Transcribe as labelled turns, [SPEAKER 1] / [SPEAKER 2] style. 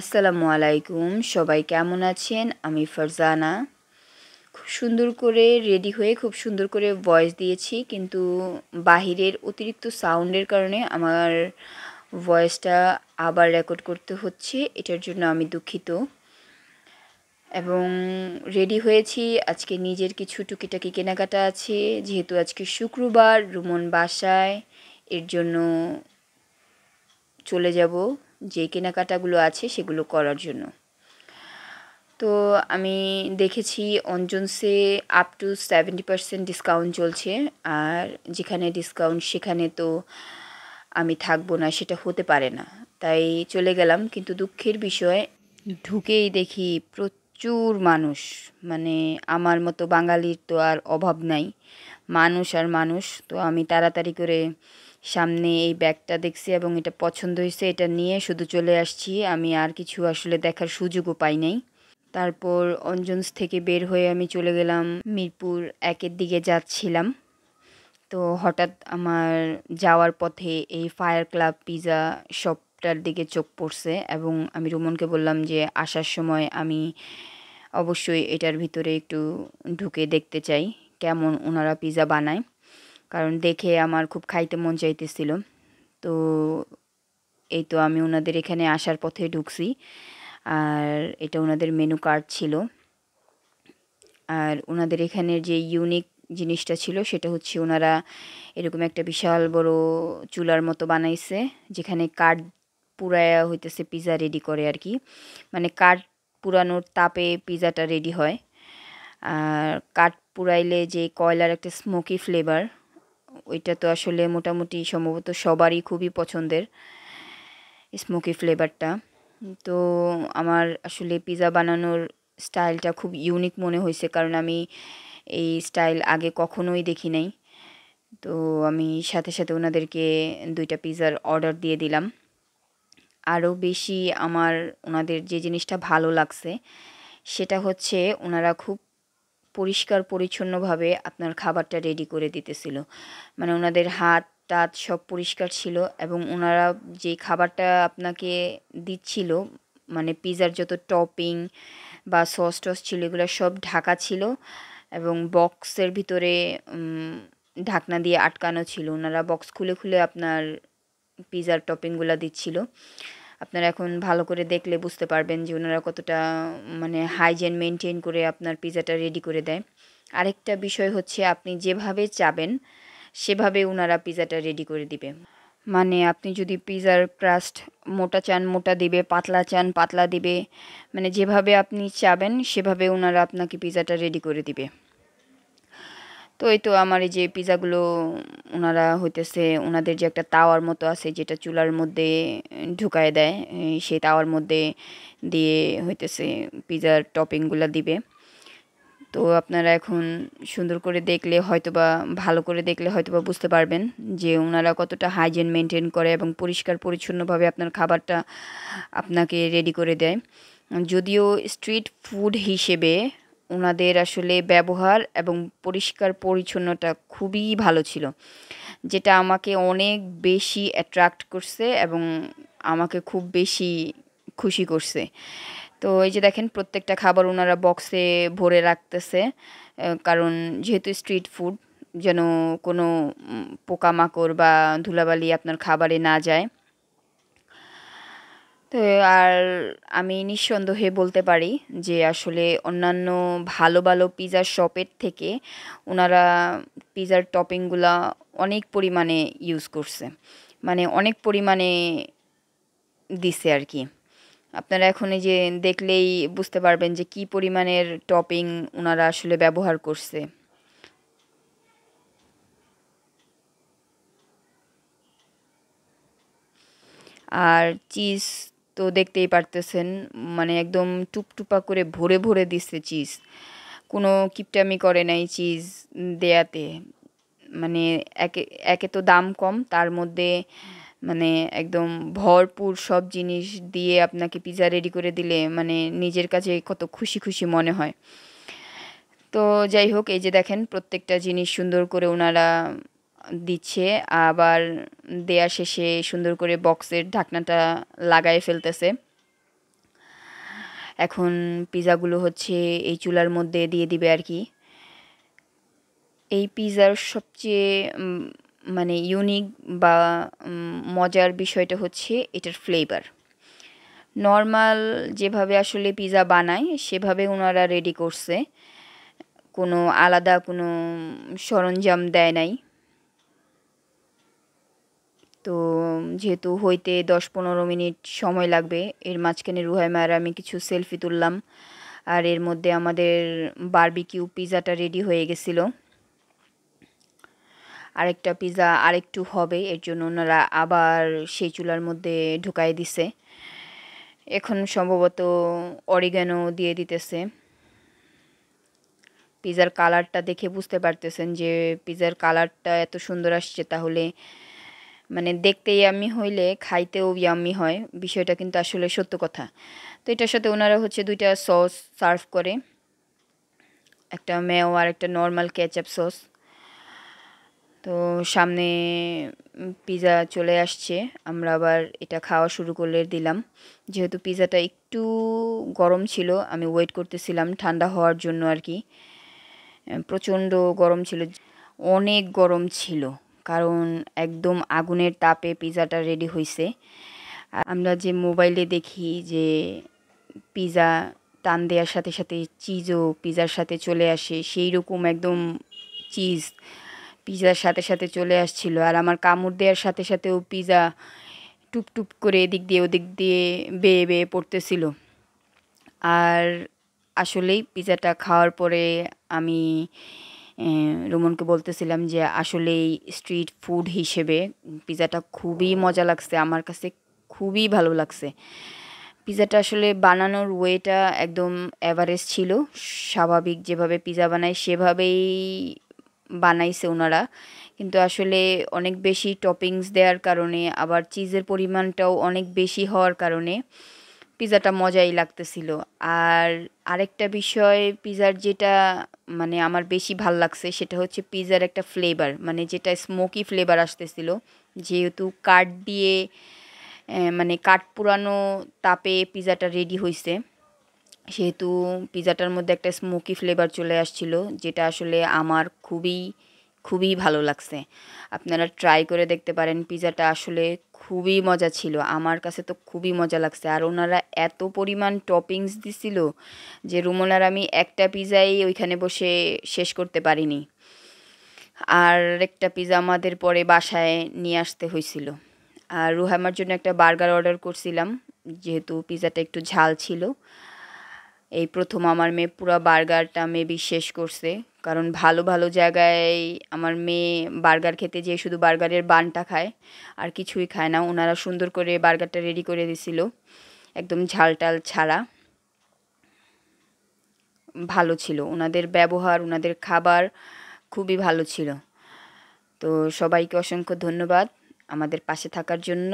[SPEAKER 1] আসসালামু আলাইকুম সবাই কেমন আছেন আমি ফারজানা খুব সুন্দর করে রেডি হয়ে খুব সুন্দর করে ভয়েস দিয়েছি কিন্তু বাহিরের অতিরিক্ত সাউন্ডের কারণে আমার ভয়েসটা আবার রেকর্ড করতে হচ্ছে এটার জন্য আমি দুঃখিত এবং রেডি হয়েছি আজকে নিজের কিছু টুকিটাকি কেনাকাটা আছে যেহেতু আজকে শুক্রবার রুমন বাসায় এর জন্য চলে যাব যে কেনাকাটাগুলো আছে সেগুলো করার জন্য তো আমি দেখেছি অঞ্জনসে up to seventy percent discount চলছে আর যেখানে ডিসকাউন্ট সেখানে তো আমি থাকবো না সেটা হতে পারে না তাই চলে গেলাম কিন্তু দুঃখের বিষয় ঢুকেই দেখি প্রচুর মানুষ মানে আমার মতো বাঙালির তো আর অভাব নাই মানুষ আর মানুষ তো আমি তাড়াতাড়ি করে সামনে এই ব্যাগটা দেখছি এবং এটা পছন্দ হয়েছে এটা নিয়ে শুধু চলে আসছি আমি আর কিছু আসলে দেখার সুযোগও পাই নাই তারপর অঞ্জনস থেকে বের হয়ে আমি চলে গেলাম মিরপুর একের দিকে যাচ্ছিলাম তো হঠাৎ আমার যাওয়ার পথে এই ফায়ার ক্লাব পিজা শপটার দিকে চোখ পড়ছে এবং আমি রুমনকে বললাম যে আসার সময় আমি অবশ্যই এটার ভিতরে একটু ঢুকে দেখতে চাই কেমন ওনারা পিজা বানায় কারণ দেখে আমার খুব খাইতে মন চাইতেছিল তো এই তো আমি ওনাদের এখানে আসার পথে ঢুকছি আর এটা ওনাদের মেনু কার্ড ছিল আর ওনাদের এখানের যে ইউনিক জিনিসটা ছিল সেটা হচ্ছে ওনারা এরকম একটা বিশাল বড় চুলার মতো বানাইছে যেখানে কাঠ পুরায়া হইতেছে পিজা রেডি করে আর কি মানে কাঠ পুরানোর তাপে পিজাটা রেডি হয় আর কাঠ পুরাইলে যে কয়লার একটা স্মোকি ফ্লেভার ওইটা তো আসলে মোটামুটি সম্ভবত সবারই খুবই পছন্দের স্মোকি ফ্লেভারটা তো আমার আসলে পিজা বানানোর স্টাইলটা খুব ইউনিক মনে হয়েছে কারণ আমি এই স্টাইল আগে কখনোই দেখি নাই তো আমি সাথে সাথে ওনাদেরকে দুইটা পিজার অর্ডার দিয়ে দিলাম আরও বেশি আমার ওনাদের যে জিনিসটা ভালো লাগছে সেটা হচ্ছে ওনারা খুব পরিষ্কার পরিচ্ছন্নভাবে আপনার খাবারটা রেডি করে দিতেছিল মানে ওনাদের হাত টাত সব পরিষ্কার ছিল এবং ওনারা যে খাবারটা আপনাকে দিচ্ছিল মানে পিজার যত টপিং বা সস টস ছিল এগুলো সব ঢাকা ছিল এবং বক্সের ভিতরে ঢাকনা দিয়ে আটকানো ছিল ওনারা বক্স খুলে খুলে আপনার পিজার টপিংগুলো দিচ্ছিল আপনারা এখন ভালো করে দেখলে বুঝতে পারবেন যে ওনারা কতটা মানে হাইজেন মেনটেন করে আপনার পিজাটা রেডি করে দেয় আরেকটা বিষয় হচ্ছে আপনি যেভাবে চাবেন সেভাবে ওনারা পিজাটা রেডি করে দিবে মানে আপনি যদি পিজার ক্রাস্ট মোটা চান মোটা দিবে পাতলা চান পাতলা দিবে মানে যেভাবে আপনি চাবেন সেভাবে ওনারা আপনাকে পিজাটা রেডি করে দিবে তো এই তো আমার এই যে পিজাগুলো ওনারা হইতেছে ওনাদের যে একটা তাওয়ার মতো আছে যেটা চুলার মধ্যে ঢুকায় দেয় সেই তাওয়ার মধ্যে দিয়ে হইতেছে পিজার টপিংগুলো দিবে তো আপনারা এখন সুন্দর করে দেখলে হয়তোবা ভালো করে দেখলে হয়তোবা বুঝতে পারবেন যে ওনারা কতটা হাইজেন মেনটেন করে এবং পরিষ্কার পরিচ্ছন্নভাবে আপনার খাবারটা আপনাকে রেডি করে দেয় যদিও স্ট্রিট ফুড হিসেবে ওনাদের আসলে ব্যবহার এবং পরিষ্কার পরিচ্ছন্নতা খুবই ভালো ছিল যেটা আমাকে অনেক বেশি অ্যাট্রাক্ট করছে এবং আমাকে খুব বেশি খুশি করছে তো এই যে দেখেন প্রত্যেকটা খাবার ওনারা বক্সে ভরে রাখতেছে কারণ যেহেতু স্ট্রিট ফুড যেন কোনো পোকামাকড় বা ধুলাবালি আপনার খাবারে না যায় তো আর আমি নিঃসন্দেহে বলতে পারি যে আসলে অন্যান্য ভালো ভালো পিৎজার শপের থেকে ওনারা পিৎজার টপিংগুলা অনেক পরিমাণে ইউজ করছে মানে অনেক পরিমাণে দিছে আর কি আপনারা এখন এই যে দেখলেই বুঝতে পারবেন যে কি পরিমাণের টপিং ওনারা আসলে ব্যবহার করছে আর চিজ তো দেখতেই পারতেছেন মানে একদম টুপটুপা করে ভরে ভরে দিচ্ছে চিজ কোনো কিপটামি করে নাই চিজ দেয়াতে মানে একে একে তো দাম কম তার মধ্যে মানে একদম ভরপুর সব জিনিস দিয়ে আপনাকে পিজা রেডি করে দিলে মানে নিজের কাছে কত খুশি খুশি মনে হয় তো যাই হোক এই যে দেখেন প্রত্যেকটা জিনিস সুন্দর করে ওনারা দিচ্ছে আবার দেয়া শেষে সুন্দর করে বক্সের ঢাকনাটা লাগায় ফেলতেছে এখন পিজাগুলো হচ্ছে এই চুলার মধ্যে দিয়ে দিবে আর কি এই পিজার সবচেয়ে মানে ইউনিক বা মজার বিষয়টা হচ্ছে এটার ফ্লেভার নর্মাল যেভাবে আসলে পিজা বানায় সেভাবে ওনারা রেডি করছে কোনো আলাদা কোনো সরঞ্জাম দেয় নাই তো যেহেতু হইতে দশ পনেরো মিনিট সময় লাগবে এর মাঝখানে রুহাইমা আর আমি কিছু সেলফি তুললাম আর এর মধ্যে আমাদের বারবিকিউ পিজাটা রেডি হয়ে গেছিল আরেকটা পিজা আরেকটু হবে এর জন্য ওনারা আবার সেই চুলার মধ্যে ঢুকাই দিছে এখন সম্ভবত অরিগ্যানো দিয়ে দিতেছে পিজার কালারটা দেখে বুঝতে পারতেছেন যে পিজার কালারটা এত সুন্দর আসছে তাহলে মানে দেখতে ইয়াম্মি হইলে খাইতেও ইয়াম্মি হয় বিষয়টা কিন্তু আসলে সত্য কথা তো এটার সাথে ওনারা হচ্ছে দুইটা সস সার্ভ করে একটা মেও আর একটা নর্মাল ক্যাচআপ সস তো সামনে পিজা চলে আসছে আমরা আবার এটা খাওয়া শুরু করলে দিলাম যেহেতু পিজাটা একটু গরম ছিল আমি ওয়েট করতেছিলাম ঠান্ডা হওয়ার জন্য আর কি প্রচণ্ড গরম ছিল অনেক গরম ছিল কারণ একদম আগুনের তাপে পিজাটা রেডি হয়েছে আমরা যে মোবাইলে দেখি যে পিজা টান দেওয়ার সাথে সাথে চিজও পিজার সাথে চলে আসে সেই রকম একদম চিজ পিজার সাথে সাথে চলে আসছিল আর আমার কামড় দেওয়ার সাথে সাথেও পিজা টুপটুপ করে এদিক দিয়ে ওদিক দিয়ে বেয়ে বেয়ে পড়তেছিল আর আসলেই পিজাটা খাওয়ার পরে আমি রোমনকে বলতেছিলাম যে আসলে এই স্ট্রিট ফুড হিসেবে পিজাটা খুবই মজা লাগছে আমার কাছে খুবই ভালো লাগছে পিজাটা আসলে বানানোর ওয়েটা একদম অ্যাভারেজ ছিল স্বাভাবিক যেভাবে পিজা বানায় সেভাবেই বানাইছে ওনারা কিন্তু আসলে অনেক বেশি টপিংস দেওয়ার কারণে আবার চিজের পরিমাণটাও অনেক বেশি হওয়ার কারণে পিজাটা মজাই লাগতেছিল আর আরেকটা বিষয় পিজার যেটা মানে আমার বেশি ভাল লাগছে সেটা হচ্ছে পিজার একটা ফ্লেভার মানে যেটা স্মোকি ফ্লেভার আসতেছিল যেহেতু কাঠ দিয়ে মানে কাঠ পুরানো তাপে পিজাটা রেডি হয়েছে সেহেতু পিজাটার মধ্যে একটা স্মোকি ফ্লেভার চলে আসছিল যেটা আসলে আমার খুবই খুবই ভালো লাগছে আপনারা ট্রাই করে দেখতে পারেন পিজাটা আসলে খুবই মজা ছিল আমার কাছে তো খুবই মজা লাগছে আর ওনারা এত পরিমাণ টপিংস দিছিল যে রুমনার আমি একটা পিজাই ওইখানে বসে শেষ করতে পারিনি আর একটা পিজা আমাদের পরে বাসায় নিয়ে আসতে হয়েছিল আর রুহামার জন্য একটা বার্গার অর্ডার করছিলাম যেহেতু পিজাটা একটু ঝাল ছিল এই প্রথম আমার মেয়ে পুরো বার্গারটা মেবি শেষ করছে কারণ ভালো ভালো জায়গায় আমার মেয়ে বার্গার খেতে যেয়ে শুধু বার্গারের বানটা খায় আর কিছুই খায় না ওনারা সুন্দর করে বার্গারটা রেডি করে দিছিল একদম ঝালটাল ছাড়া ভালো ছিল ওনাদের ব্যবহার ওনাদের খাবার খুবই ভালো ছিল তো সবাইকে অসংখ্য ধন্যবাদ আমাদের পাশে থাকার জন্য